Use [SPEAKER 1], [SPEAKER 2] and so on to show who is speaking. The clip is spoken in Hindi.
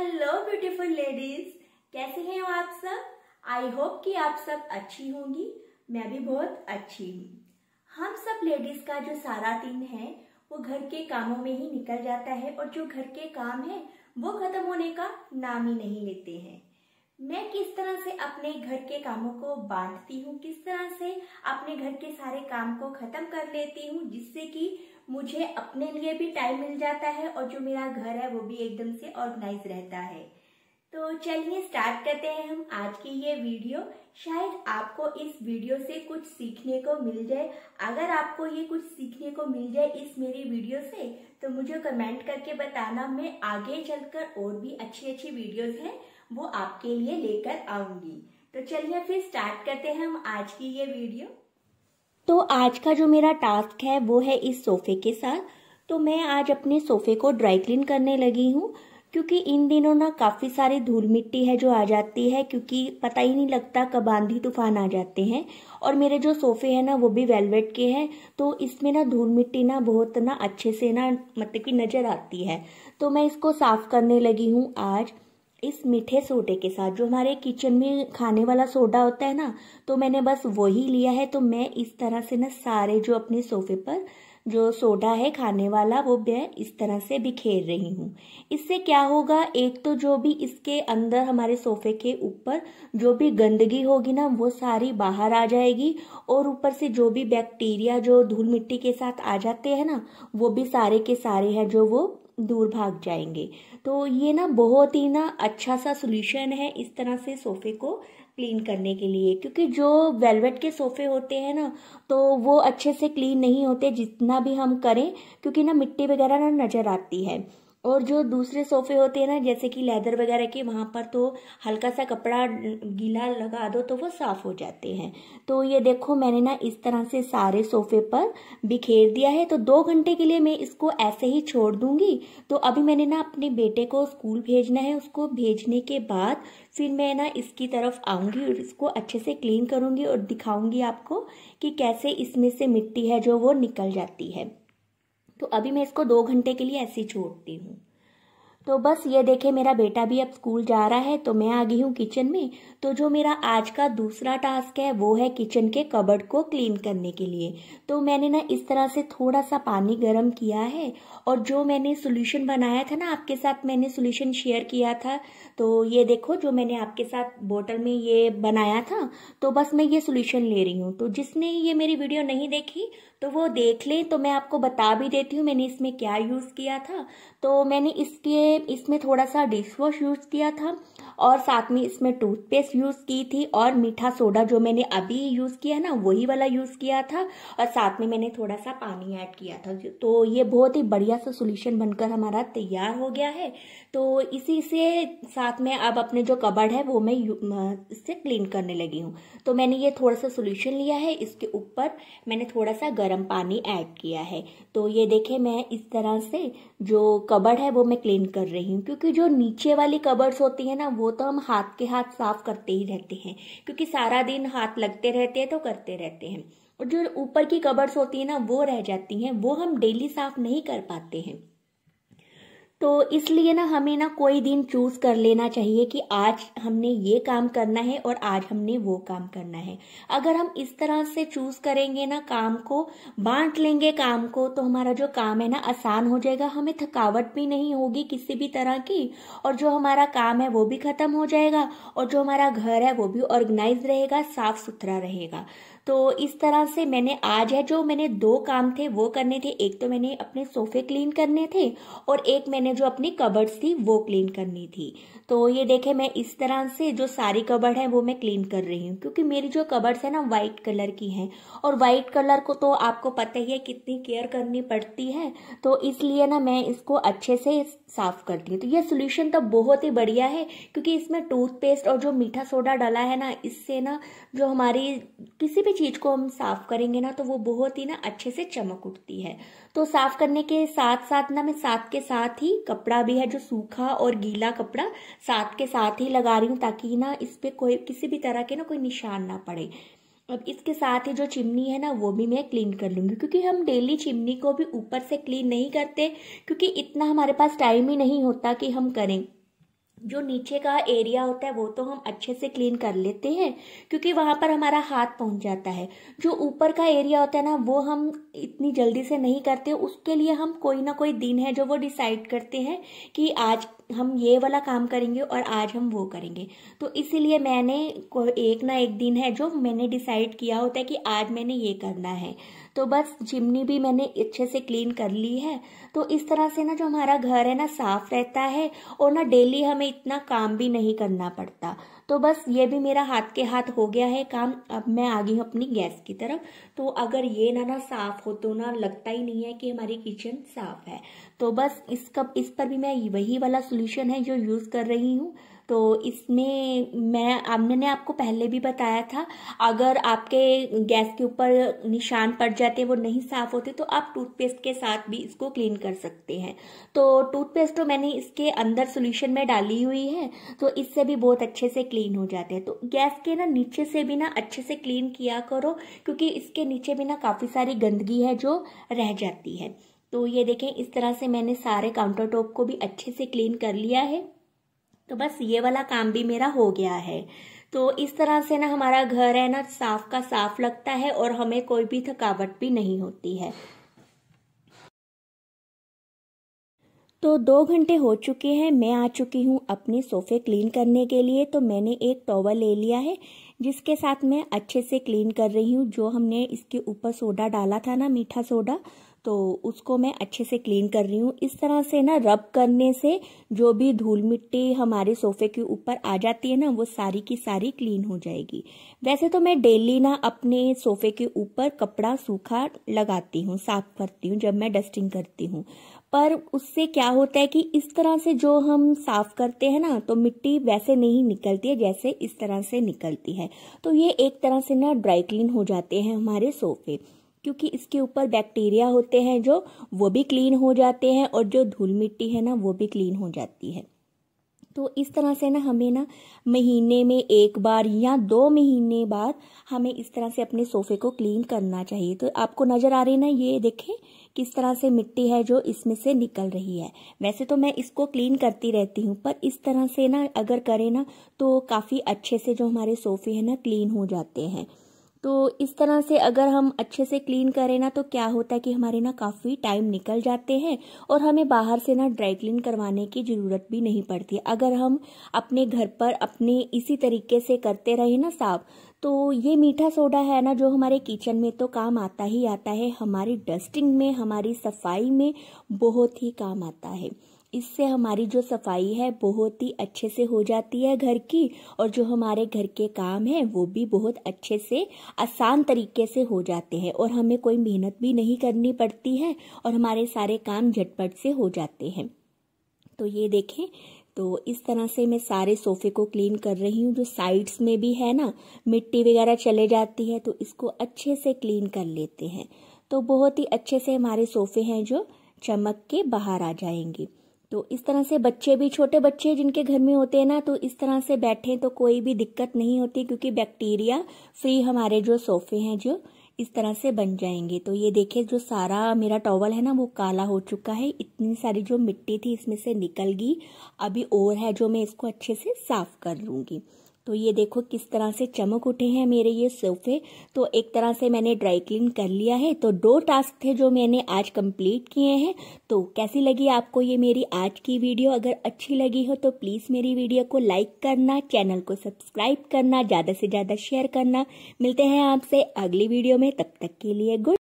[SPEAKER 1] हेलो ब्यूटीफुल लेडीज कैसे हैं आप सब आई होप कि आप सब अच्छी होंगी मैं भी बहुत अच्छी हूँ हम सब लेडीज का जो सारा दिन है वो घर के कामों में ही निकल जाता है और जो घर के काम है वो खत्म होने का नाम ही नहीं लेते हैं मैं किस तरह से अपने घर के कामों को बांटती हूँ किस तरह से अपने घर के सारे काम को खत्म कर लेती हूँ जिससे कि मुझे अपने लिए भी टाइम मिल जाता है और जो मेरा घर है वो भी एकदम से ऑर्गेनाइज रहता है तो चलिए स्टार्ट करते हैं हम आज की ये वीडियो शायद आपको इस वीडियो से कुछ सीखने को मिल जाए अगर आपको ये कुछ सीखने को मिल जाए इस मेरी वीडियो से तो मुझे कमेंट करके बताना मैं आगे चलकर और भी अच्छी अच्छी वीडियोस हैं वो आपके लिए लेकर आऊंगी तो चलिए फिर स्टार्ट करते हैं हम आज की ये वीडियो तो आज का जो मेरा टास्क है वो है इस सोफ़े के साथ तो मैं आज अपने सोफ़े को ड्राई क्लीन करने लगी हूँ क्योंकि इन दिनों ना काफ़ी सारी धूल मिट्टी है जो आ जाती है क्योंकि पता ही नहीं लगता कब आंधी तूफान आ जाते हैं और मेरे जो सोफ़े हैं ना वो भी वेलवेट के हैं तो इसमें ना धूल मिट्टी ना बहुत ना अच्छे से ना मतलब कि नज़र आती है तो मैं इसको साफ़ करने लगी हूँ आज इस मीठे सोडे के साथ जो हमारे किचन में खाने वाला सोडा होता है ना तो मैंने बस वही लिया है तो मैं इस तरह से ना सारे जो अपने सोफे पर जो सोडा है खाने वाला वो मैं इस तरह से बिखेर रही हूँ इससे क्या होगा एक तो जो भी इसके अंदर हमारे सोफे के ऊपर जो भी गंदगी होगी ना वो सारी बाहर आ जाएगी और ऊपर से जो भी बैक्टीरिया जो धूल मिट्टी के साथ आ जाते हैं ना वो भी सारे के सारे हैं जो वो दूर भाग जाएंगे तो ये ना बहुत ही ना अच्छा सा सोल्यूशन है इस तरह से सोफ़े को क्लीन करने के लिए क्योंकि जो वेलवेट के सोफ़े होते हैं ना तो वो अच्छे से क्लीन नहीं होते जितना भी हम करें क्योंकि ना मिट्टी वगैरह ना नज़र आती है और जो दूसरे सोफ़े होते हैं ना जैसे कि लेदर वगैरह के वहाँ पर तो हल्का सा कपड़ा गीला लगा दो तो वो साफ़ हो जाते हैं तो ये देखो मैंने ना इस तरह से सारे सोफ़े पर बिखेर दिया है तो दो घंटे के लिए मैं इसको ऐसे ही छोड़ दूँगी तो अभी मैंने ना अपने बेटे को स्कूल भेजना है उसको भेजने के बाद फिर मैं ना इसकी तरफ आऊँगी और इसको अच्छे से क्लीन करूँगी और दिखाऊँगी आपको कि कैसे इसमें से मिट्टी है जो वो निकल जाती है तो अभी मैं इसको दो घंटे के लिए ऐसे ही छोड़ती हूँ तो बस ये देखे मेरा बेटा भी अब स्कूल जा रहा है तो मैं आ गई हूँ किचन में तो जो मेरा आज का दूसरा टास्क है वो है किचन के कबर्ड को क्लीन करने के लिए तो मैंने ना इस तरह से थोड़ा सा पानी गर्म किया है और जो मैंने सोल्यूशन बनाया था ना आपके साथ मैंने सोल्यूशन शेयर किया था तो ये देखो जो मैंने आपके साथ बोतल में ये बनाया था तो बस मैं ये सोल्यूशन ले रही हूँ तो जिसने ये मेरी वीडियो नहीं देखी तो वो देख लें तो मैं आपको बता भी देती हूँ मैंने इसमें क्या यूज़ किया था तो मैंने इसके इसमें थोड़ा सा डिश वॉश यूज़ किया था और साथ में इसमें टूथपेस्ट यूज़ की थी और मीठा सोडा जो मैंने अभी यूज़ किया ना वही वाला यूज़ किया था और साथ में मैंने थोड़ा सा पानी ऐड किया था तो ये बहुत ही बढ़िया सा सोल्यूशन बनकर हमारा तैयार हो गया है तो इसी से साथ में अब अपने जो कबर्ड है वो मैं इससे क्लीन करने लगी हूँ तो मैंने ये थोड़ा सा सोल्यूशन लिया है इसके ऊपर मैंने थोड़ा सा गर्म पानी ऐड किया है तो ये देखे मैं इस तरह से जो कबड़ है वो मैं क्लीन कर रही हूँ क्योंकि जो नीचे वाली कबर्स होती है ना वो तो हम हाथ के हाथ साफ करते ही रहते हैं क्योंकि सारा दिन हाथ लगते रहते हैं तो करते रहते हैं और जो ऊपर की कबर्स होती है ना वो रह जाती हैं वो हम डेली साफ नहीं कर पाते हैं तो इसलिए ना हमें ना कोई दिन चूज कर लेना चाहिए कि आज हमने ये काम करना है और आज हमने वो काम करना है अगर हम इस तरह से चूज करेंगे ना काम को बांट लेंगे काम को तो हमारा जो काम है ना आसान हो जाएगा हमें थकावट भी नहीं होगी किसी भी तरह की और जो हमारा काम है वो भी खत्म हो जाएगा और जो हमारा घर है वो भी ऑर्गेनाइज रहेगा साफ सुथरा रहेगा तो इस तरह से मैंने आज है जो मैंने दो काम थे वो करने थे एक तो मैंने अपने सोफे क्लीन करने थे और एक मैंने जो अपनी कबर्ड्स थी वो क्लीन करनी थी तो ये देखे मैं इस तरह से जो सारी कबर्ड है वो मैं क्लीन कर रही हूँ क्योंकि मेरी जो कबर्ड्स है ना व्हाइट कलर की हैं और व्हाइट कलर को तो आपको पता ही है कितनी केयर करनी पड़ती है तो इसलिए ना मैं इसको अच्छे से साफ करती हूँ तो ये सोल्यूशन तो बहुत ही बढ़िया है क्योंकि इसमें टूथपेस्ट और जो मीठा सोडा डाला है ना इससे ना जो हमारी किसी भी चीज़ को हम साफ करेंगे ना तो वो बहुत ही ना अच्छे से चमक उठती है तो साफ करने के साथ साथ ना मैं साथ के साथ ही कपड़ा भी है जो सूखा और गीला कपड़ा साथ के साथ ही लगा रही हूँ ताकि ना इस पर कोई किसी भी तरह के ना कोई निशान ना पड़े अब इसके साथ ही जो चिमनी है ना वो भी मैं क्लीन कर लूँगी क्योंकि हम डेली चिमनी को भी ऊपर से क्लीन नहीं करते क्योंकि इतना हमारे पास टाइम ही नहीं होता कि हम करें जो नीचे का एरिया होता है वो तो हम अच्छे से क्लीन कर लेते हैं क्योंकि वहाँ पर हमारा हाथ पहुँच जाता है जो ऊपर का एरिया होता है ना वो हम इतनी जल्दी से नहीं करते उसके लिए हम कोई ना कोई दिन है जो वो डिसाइड करते हैं कि आज हम ये वाला काम करेंगे और आज हम वो करेंगे तो इसीलिए मैंने एक ना एक दिन है जो मैंने डिसाइड किया होता है कि आज मैंने ये करना है तो बस चिमनी भी मैंने अच्छे से क्लीन कर ली है तो इस तरह से ना जो हमारा घर है ना साफ रहता है और ना डेली हमें इतना काम भी नहीं करना पड़ता तो बस ये भी मेरा हाथ के हाथ हो गया है काम अब मैं आ गई हूँ अपनी गैस की तरफ तो अगर ये ना ना साफ हो तो ना लगता ही नहीं है कि हमारी किचन साफ है तो बस इस कप इस पर भी मैं वही वाला सोल्यूशन है जो यूज़ कर रही हूँ तो इसमें मैं मैंने आपको पहले भी बताया था अगर आपके गैस के ऊपर निशान पड़ जाते वो नहीं साफ होते तो आप टूथपेस्ट के साथ भी इसको क्लीन कर सकते हैं तो टूथपेस्ट तो मैंने इसके अंदर सोल्यूशन में डाली हुई है तो इससे भी बहुत अच्छे से क्लीन हो जाते हैं तो गैस के ना नीचे से भी ना अच्छे से क्लीन किया करो क्योंकि इसके नीचे भी ना काफ़ी सारी गंदगी है जो रह जाती है तो ये देखें इस तरह से मैंने सारे काउंटर टॉप को भी अच्छे से क्लीन कर लिया है तो बस ये वाला काम भी मेरा हो गया है तो इस तरह से ना हमारा घर है ना साफ का साफ लगता है और हमें कोई भी थकावट भी नहीं होती है तो दो घंटे हो चुके हैं मैं आ चुकी हूँ अपने सोफ़े क्लीन करने के लिए तो मैंने एक टॉवल ले लिया है जिसके साथ मैं अच्छे से क्लीन कर रही हूँ जो हमने इसके ऊपर सोडा डाला था ना मीठा सोडा तो उसको मैं अच्छे से क्लीन कर रही हूँ इस तरह से ना रब करने से जो भी धूल मिट्टी हमारे सोफे के ऊपर आ जाती है ना वो सारी की सारी क्लीन हो जाएगी वैसे तो मैं डेली ना अपने सोफे के ऊपर कपड़ा सूखा लगाती हूँ साफ करती हूँ जब मैं डस्टिंग करती हूँ पर उससे क्या होता है कि इस तरह से जो हम साफ करते हैं ना तो मिट्टी वैसे नहीं निकलती है जैसे इस तरह से निकलती है तो ये एक तरह से ना ड्राई क्लीन हो जाते हैं हमारे सोफे क्योंकि इसके ऊपर बैक्टीरिया होते हैं जो वो भी क्लीन हो जाते हैं और जो धूल मिट्टी है ना वो भी क्लीन हो जाती है तो इस तरह से ना हमें ना महीने में एक बार या दो महीने बाद हमें इस तरह से अपने सोफे को क्लीन करना चाहिए तो आपको नज़र आ रही ना ये देखें किस तरह से मिट्टी है जो इसमें से निकल रही है वैसे तो मैं इसको क्लीन करती रहती हूँ पर इस तरह से ना अगर करें ना तो काफ़ी अच्छे से जो हमारे सोफे हैं ना क्लीन हो जाते हैं तो इस तरह से अगर हम अच्छे से क्लीन करें ना तो क्या होता है कि हमारे ना काफ़ी टाइम निकल जाते हैं और हमें बाहर से ना ड्राई क्लीन करवाने की ज़रूरत भी नहीं पड़ती अगर हम अपने घर पर अपने इसी तरीके से करते रहे ना साफ तो ये मीठा सोडा है ना जो हमारे किचन में तो काम आता ही आता है हमारी डस्टिंग में हमारी सफाई में बहुत ही काम आता है इससे हमारी जो सफाई है बहुत ही अच्छे से हो जाती है घर की और जो हमारे घर के काम हैं वो भी बहुत अच्छे से आसान तरीके से हो जाते हैं और हमें कोई मेहनत भी नहीं करनी पड़ती है और हमारे सारे काम झटपट से हो जाते हैं तो ये देखें तो इस तरह से मैं सारे सोफ़े को क्लीन कर रही हूँ जो साइड्स में भी है ना मिट्टी वगैरह चले जाती है तो इसको अच्छे से क्लीन कर लेते हैं तो बहुत ही अच्छे से हमारे सोफ़े हैं जो चमक के बाहर आ जाएंगे तो इस तरह से बच्चे भी छोटे बच्चे जिनके घर में होते हैं ना तो इस तरह से बैठे तो कोई भी दिक्कत नहीं होती क्योंकि बैक्टीरिया फ्री हमारे जो सोफे हैं जो इस तरह से बन जाएंगे तो ये देखिए जो सारा मेरा टॉवल है ना वो काला हो चुका है इतनी सारी जो मिट्टी थी इसमें से निकल गई अभी और है जो मैं इसको अच्छे से साफ कर लूंगी तो ये देखो किस तरह से चमक उठे हैं मेरे ये सोफ़े तो एक तरह से मैंने ड्राई क्लीन कर लिया है तो दो टास्क थे जो मैंने आज कंप्लीट किए हैं तो कैसी लगी आपको ये मेरी आज की वीडियो अगर अच्छी लगी हो तो प्लीज़ मेरी वीडियो को लाइक करना चैनल को सब्सक्राइब करना ज़्यादा से ज़्यादा शेयर करना मिलते हैं आपसे अगली वीडियो में तब तक के लिए गुड